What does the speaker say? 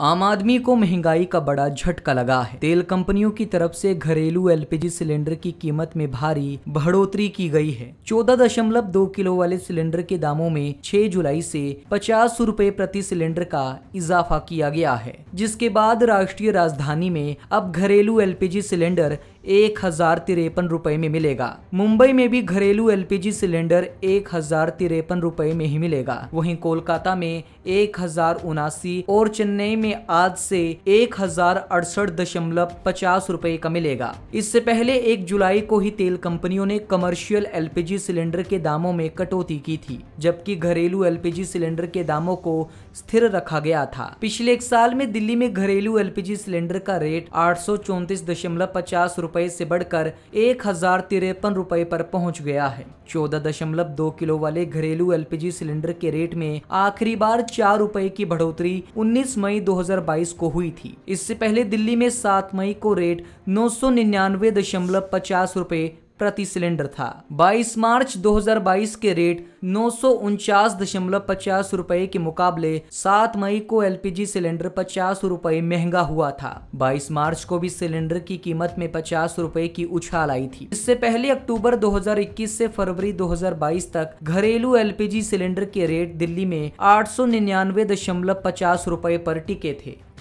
आम आदमी को महंगाई का बड़ा झटका लगा है तेल कंपनियों की तरफ से घरेलू एलपीजी सिलेंडर की कीमत में भारी बढ़ोतरी की गई है चौदह दशमलव दो किलो वाले सिलेंडर के दामों में 6 जुलाई से पचास रूपए प्रति सिलेंडर का इजाफा किया गया है जिसके बाद राष्ट्रीय राजधानी में अब घरेलू एलपीजी सिलेंडर एक हजार तिरपन रूपए में मिलेगा मुंबई में भी घरेलू एलपीजी सिलेंडर एक हजार तिरपन रूपए में ही मिलेगा वहीं कोलकाता में एक हजार उनासी और चेन्नई में आज से एक हजार अड़सठ दशमलव पचास रूपए का मिलेगा इससे पहले एक जुलाई को ही तेल कंपनियों ने कमर्शियल एलपीजी सिलेंडर के दामों में कटौती की थी जबकि घरेलू एलपीजी सिलेंडर के दामों को स्थिर रखा गया था पिछले एक साल में दिल्ली में घरेलू एलपीजी सिलेंडर का रेट आठ सौ चौतीस दशमलव पचास रूपए रुपए से बढ़कर एक हजार तिरपन रुपए पर पहुंच गया है चौदह दशमलव दो किलो वाले घरेलू एलपीजी सिलेंडर के रेट में आखिरी बार चार रुपए की बढ़ोतरी 19 मई 2022 को हुई थी इससे पहले दिल्ली में 7 मई को रेट नौ सौ निन्यानवे दशमलव पचास रुपए प्रति सिलेंडर था 22 मार्च 2022 के रेट नौ रुपए के मुकाबले 7 मई को एलपीजी सिलेंडर पचास रुपए महंगा हुआ था 22 मार्च को भी सिलेंडर की कीमत में पचास रुपए की उछाल आई थी इससे पहले अक्टूबर 2021 से फरवरी 2022 तक घरेलू एलपीजी सिलेंडर के रेट दिल्ली में आठ सौ निन्यानवे दशमलव पचास रुपए पर टिके थे